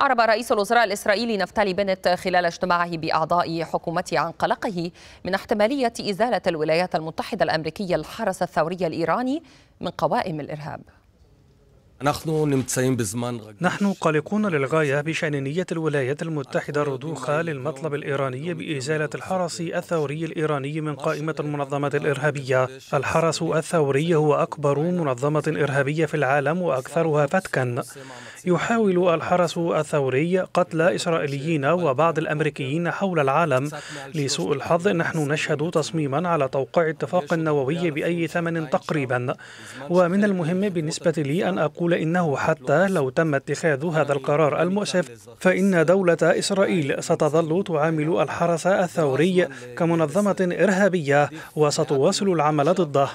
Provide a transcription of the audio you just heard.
أعرب رئيس الوزراء الإسرائيلي نفتالي بنت خلال اجتماعه بأعضاء حكومته عن قلقه من احتمالية إزالة الولايات المتحدة الأمريكية الحرس الثوري الإيراني من قوائم الإرهاب نحن قلقون للغاية بشأن نية الولايات المتحدة رضوخة للمطلب الإيراني بإزالة الحرس الثوري الإيراني من قائمة المنظمات الإرهابية الحرس الثوري هو أكبر منظمة إرهابية في العالم وأكثرها فتكا يحاول الحرس الثوري قتل إسرائيليين وبعض الأمريكيين حول العالم لسوء الحظ نحن نشهد تصميما على توقيع اتفاق نووي بأي ثمن تقريبا ومن المهم بالنسبة لي أن أقول إنه حتى لو تم اتخاذ هذا القرار المؤسف فإن دولة إسرائيل ستظل تعامل الحرس الثوري كمنظمة إرهابية وستواصل العمل ضده